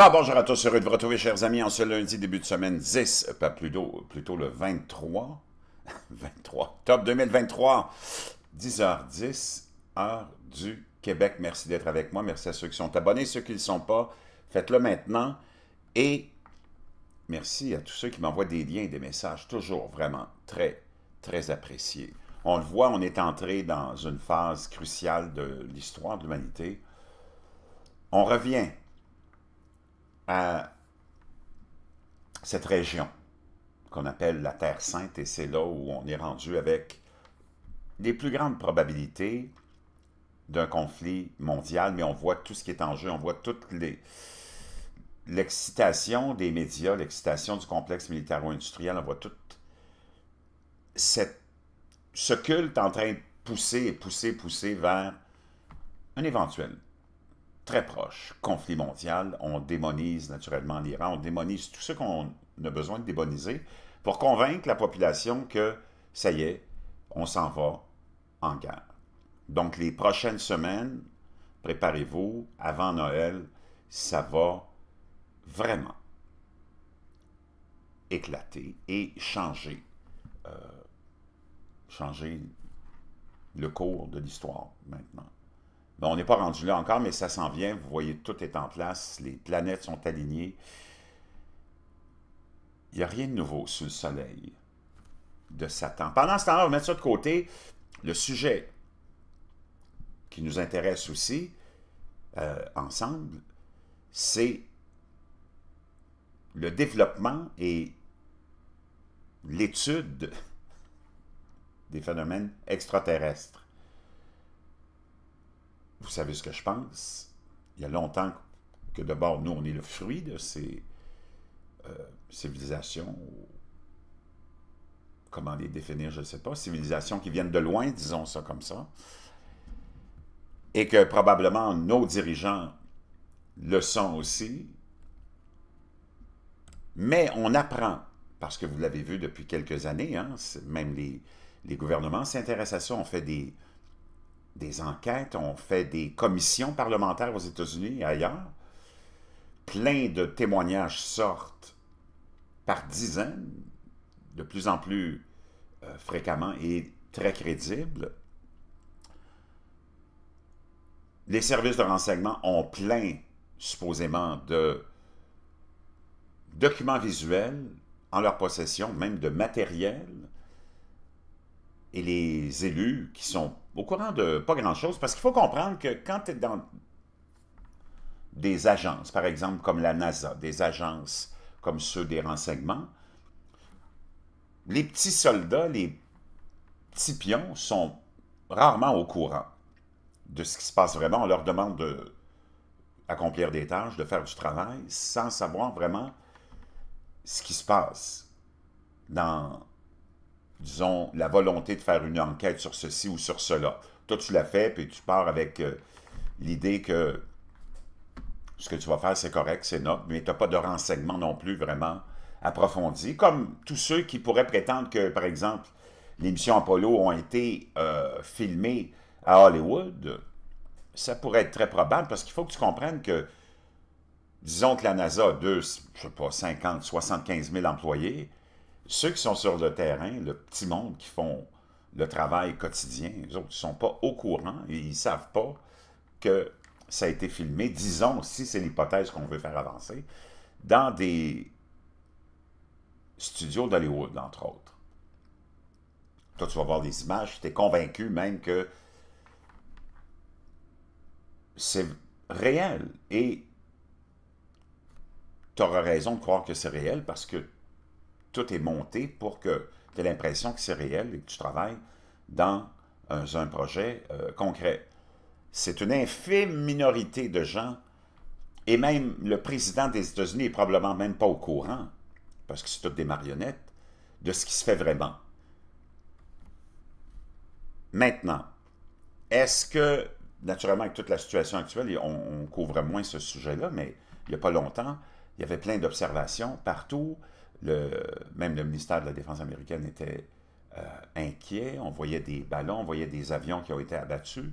Alors, bonjour à tous, heureux de vous retrouver, chers amis, en ce lundi, début de semaine 10, euh, pas plus tôt, euh, plutôt le 23, 23 top, 2023, 10h10, heure du Québec. Merci d'être avec moi, merci à ceux qui sont abonnés, ceux qui ne le sont pas, faites-le maintenant. Et merci à tous ceux qui m'envoient des liens, des messages, toujours vraiment très, très appréciés. On le voit, on est entré dans une phase cruciale de l'histoire de l'humanité. On revient à cette région qu'on appelle la Terre Sainte, et c'est là où on est rendu avec les plus grandes probabilités d'un conflit mondial, mais on voit tout ce qui est en jeu, on voit toutes les l'excitation des médias, l'excitation du complexe militaro-industriel, on voit tout cette, ce culte en train de pousser et pousser, pousser vers un éventuel très proche. Conflit mondial, on démonise naturellement l'Iran, on démonise tout ce qu'on a besoin de démoniser pour convaincre la population que ça y est, on s'en va en guerre. Donc les prochaines semaines, préparez-vous, avant Noël, ça va vraiment éclater et changer, euh, changer le cours de l'histoire maintenant. Bon, on n'est pas rendu là encore, mais ça s'en vient. Vous voyez, tout est en place. Les planètes sont alignées. Il n'y a rien de nouveau sur le soleil de Satan. Pendant ce temps-là, on va mettre ça de côté. Le sujet qui nous intéresse aussi, euh, ensemble, c'est le développement et l'étude des phénomènes extraterrestres vous savez ce que je pense. Il y a longtemps que d'abord, nous, on est le fruit de ces euh, civilisations, comment les définir, je ne sais pas, civilisations qui viennent de loin, disons ça comme ça, et que probablement nos dirigeants le sont aussi, mais on apprend, parce que vous l'avez vu depuis quelques années, hein, même les gouvernements s'intéressent à ça, on fait des, des enquêtes, ont fait des commissions parlementaires aux États-Unis et ailleurs. Plein de témoignages sortent par dizaines, de plus en plus euh, fréquemment et très crédibles. Les services de renseignement ont plein, supposément, de documents visuels en leur possession, même de matériel. Et les élus qui sont au courant de pas grand-chose, parce qu'il faut comprendre que quand tu es dans des agences, par exemple comme la NASA, des agences comme ceux des renseignements, les petits soldats, les petits pions sont rarement au courant de ce qui se passe vraiment. On leur demande d'accomplir des tâches, de faire du travail, sans savoir vraiment ce qui se passe dans disons, la volonté de faire une enquête sur ceci ou sur cela. Toi, tu l'as fait, puis tu pars avec euh, l'idée que ce que tu vas faire, c'est correct, c'est noble, mais tu n'as pas de renseignements non plus vraiment approfondis, comme tous ceux qui pourraient prétendre que, par exemple, l'émission missions Apollo ont été euh, filmées à Hollywood. Ça pourrait être très probable, parce qu'il faut que tu comprennes que, disons que la NASA a deux, je sais pas, 50, 75 000 employés, ceux qui sont sur le terrain, le petit monde qui font le travail quotidien, les autres ne sont pas au courant et ils ne savent pas que ça a été filmé, disons, si c'est l'hypothèse qu'on veut faire avancer, dans des studios d'Hollywood, entre autres. Toi, tu vas voir des images, tu es convaincu même que c'est réel. Et tu auras raison de croire que c'est réel parce que tout est monté pour que tu aies l'impression que c'est réel et que tu travailles dans euh, un, projet euh, concret. C'est une infime minorité de gens, et même le président des États-Unis n'est probablement même pas au courant, parce que c'est toutes des marionnettes, de ce qui se fait vraiment. Maintenant, est-ce que, naturellement, avec toute la situation actuelle, on, on couvre moins ce sujet-là, mais il n'y a pas longtemps, il y avait plein d'observations partout même le ministère de la Défense américaine était euh, inquiet. On voyait des ballons, on voyait des avions qui ont été abattus.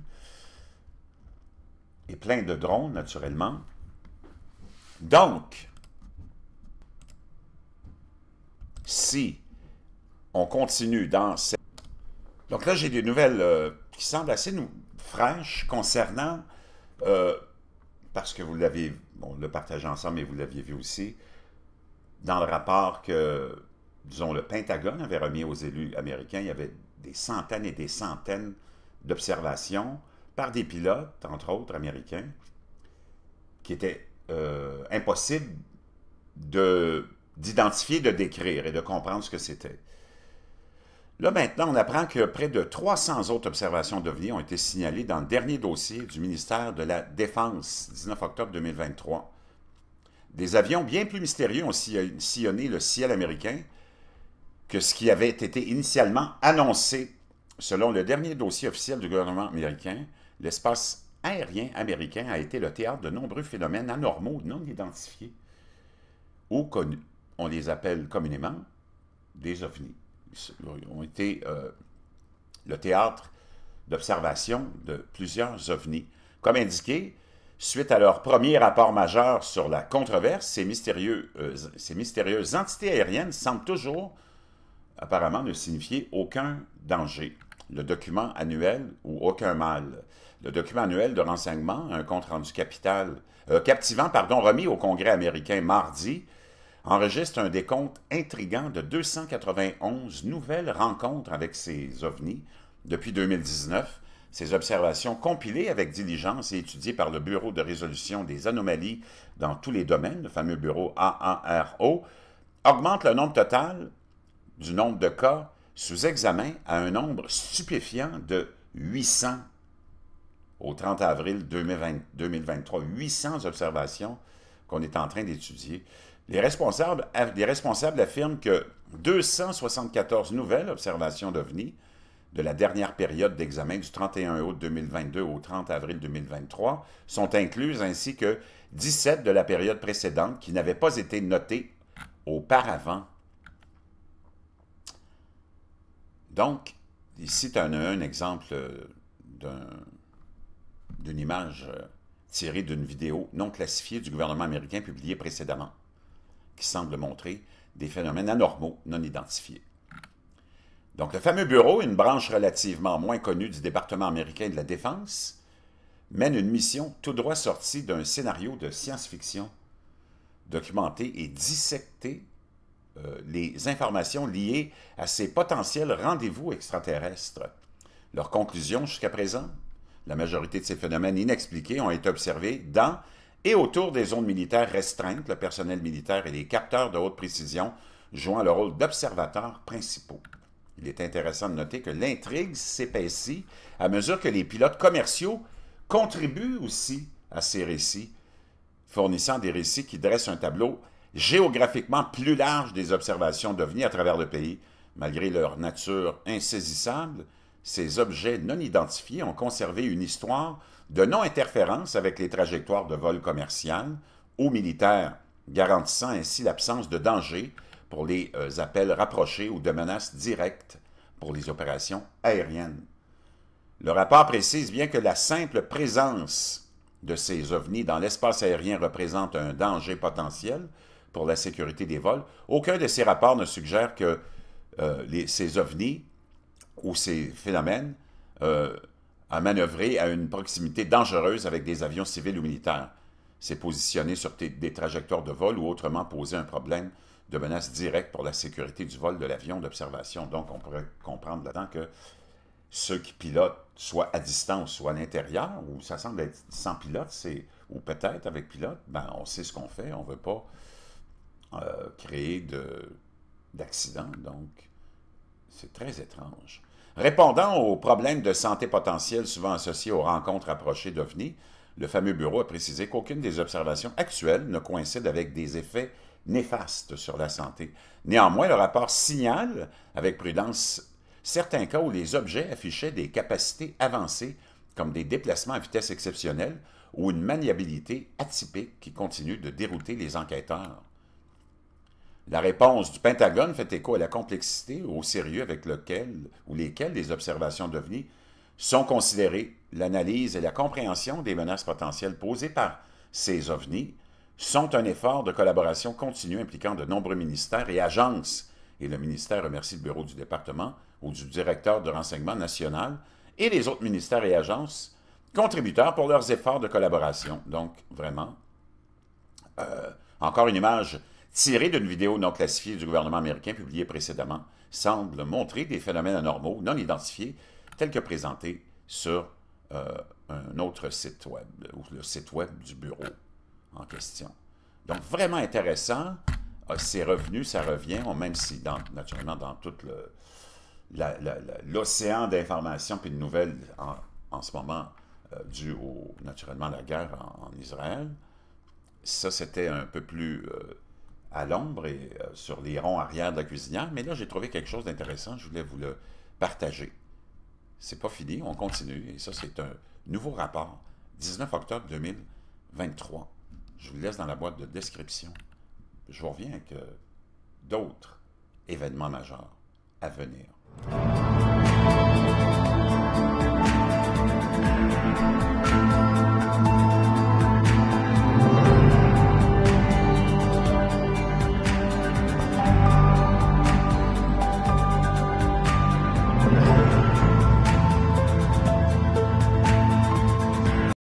Et plein de drones, naturellement. Donc, si on continue dans cette... Donc là, j'ai des nouvelles euh, qui semblent assez nous, fraîches concernant, euh, parce que vous l'avez, on le partage ensemble mais vous l'aviez vu aussi, dans le rapport que, disons, le Pentagone avait remis aux élus américains, il y avait des centaines et des centaines d'observations par des pilotes, entre autres américains, qui étaient euh, impossibles d'identifier, de, décrire et de comprendre ce que c'était. Là, maintenant, on apprend que près de 300 autres observations d'OVNI ont été signalées dans le dernier dossier du ministère de la Défense, 19 octobre 2023. Des avions bien plus mystérieux ont sillonné le ciel américain que ce qui avait été initialement annoncé. Selon le dernier dossier officiel du gouvernement américain, l'espace aérien américain a été le théâtre de nombreux phénomènes anormaux non identifiés ou connus. On les appelle communément des ovnis. Ils ont été euh, le théâtre d'observation de plusieurs ovnis. Comme indiqué, suite à leur premier rapport majeur sur la controverse, euh, ces, mystérieuses entités aériennes semblent toujours apparemment ne signifier aucun danger. Le document annuel ou aucun mal. Le document annuel de renseignement, un compte rendu capital, euh, captivant pardon, remis au Congrès américain mardi, enregistre un décompte intrigant de 291 nouvelles rencontres avec ces ovnis depuis 2019, ces observations, compilées avec diligence et étudiées par le Bureau de résolution des anomalies dans tous les domaines, le fameux bureau AARO, augmentent le nombre total du nombre de cas sous examen à un nombre stupéfiant de 800 au 30 avril 2023. 800 observations qu'on est en train d'étudier. Les responsables, les responsables affirment que 274 nouvelles observations d'OVNI de la dernière période d'examen du 31 août 2022 au 30 avril 2023 sont incluses ainsi que 17 de la période précédente qui n'avaient pas été notées auparavant. Donc, ici, tu as un exemple euh, d'une image euh, tirée d'une vidéo non classifiée du gouvernement américain publiée précédemment, qui semble montrer des phénomènes anormaux non identifiés. Donc, le fameux bureau, une branche relativement moins connue du département américain de la Défense, mène une mission tout droit sortie d'un scénario de science-fiction, documenter et dissecter euh, les informations liées à ces potentiels rendez-vous extraterrestres. Leur conclusion, jusqu'à présent, la majorité de ces phénomènes inexpliqués ont été observés dans et autour des zones militaires restreintes, le personnel militaire et les capteurs de haute précision jouant le rôle d'observateurs principaux. Il est intéressant de noter que l'intrigue s'épaissit à mesure que les pilotes commerciaux contribuent aussi à ces récits, fournissant des récits qui dressent un tableau géographiquement plus large des observations devenues à travers le pays. Malgré leur nature insaisissable, ces objets non identifiés ont conservé une histoire de non-interférence avec les trajectoires de vol commercial ou militaires, garantissant ainsi l'absence de danger pour les euh, appels rapprochés ou de menaces directes pour les opérations aériennes. Le rapport précise bien que la simple présence de ces ovnis dans l'espace aérien représente un danger potentiel pour la sécurité des vols. Aucun de ces rapports ne suggère que euh, ces ovnis ou ces phénomènes euh, à à une proximité dangereuse avec des avions civils ou militaires. C'est positionné sur des trajectoires de vol ou autrement poser un problème de menace directe pour la sécurité du vol de l'avion d'observation. Donc, on pourrait comprendre là-dedans que ceux qui pilotent, soit à distance, soit à l'intérieur, ou ça semble être sans pilote, c'est ou peut-être avec pilote, ben, on sait ce qu'on fait, on ne veut pas euh, créer d'accident. Donc, c'est très étrange. Répondant aux problèmes de santé potentiels souvent associés aux rencontres approchées d'OVNI, le fameux bureau a précisé qu'aucune des observations actuelles ne coïncide avec des effets néfaste sur la santé. Néanmoins, le rapport signale avec prudence certains cas où les objets affichaient des capacités avancées, comme des déplacements à vitesse exceptionnelle ou une maniabilité atypique qui continue de dérouter les enquêteurs. La réponse du Pentagone fait écho à la complexité au sérieux avec lequel ou lesquels les observations d'OVNI sont considérées. L'analyse et la compréhension des menaces potentielles posées par ces ovnis sont un effort de collaboration continue impliquant de nombreux ministères et agences, et le ministère remercie le bureau du département ou du directeur de renseignement national et les autres ministères et agences contributeurs pour leurs efforts de collaboration. Donc, vraiment, euh, encore une image tirée d'une vidéo non classifiée du gouvernement américain publiée précédemment semble montrer des phénomènes anormaux non identifiés tels que présentés sur euh, un autre site web, ou le site web du bureau en question. Donc, vraiment intéressant. Ah, ces revenus, ça revient, même si, naturellement, dans tout l'océan d'informations et de nouvelles en, ce moment, euh, dû au, naturellement, la guerre en, Israël, ça, c'était un peu plus euh, à l'ombre et euh, sur les ronds arrière de la cuisinière. Mais là, j'ai trouvé quelque chose d'intéressant, je voulais vous le partager. C'est pas fini, on continue. Et ça, c'est un nouveau rapport, 19 octobre 2023. Je vous laisse dans la boîte de description. Je vous reviens avec euh, d'autres événements majeurs à venir.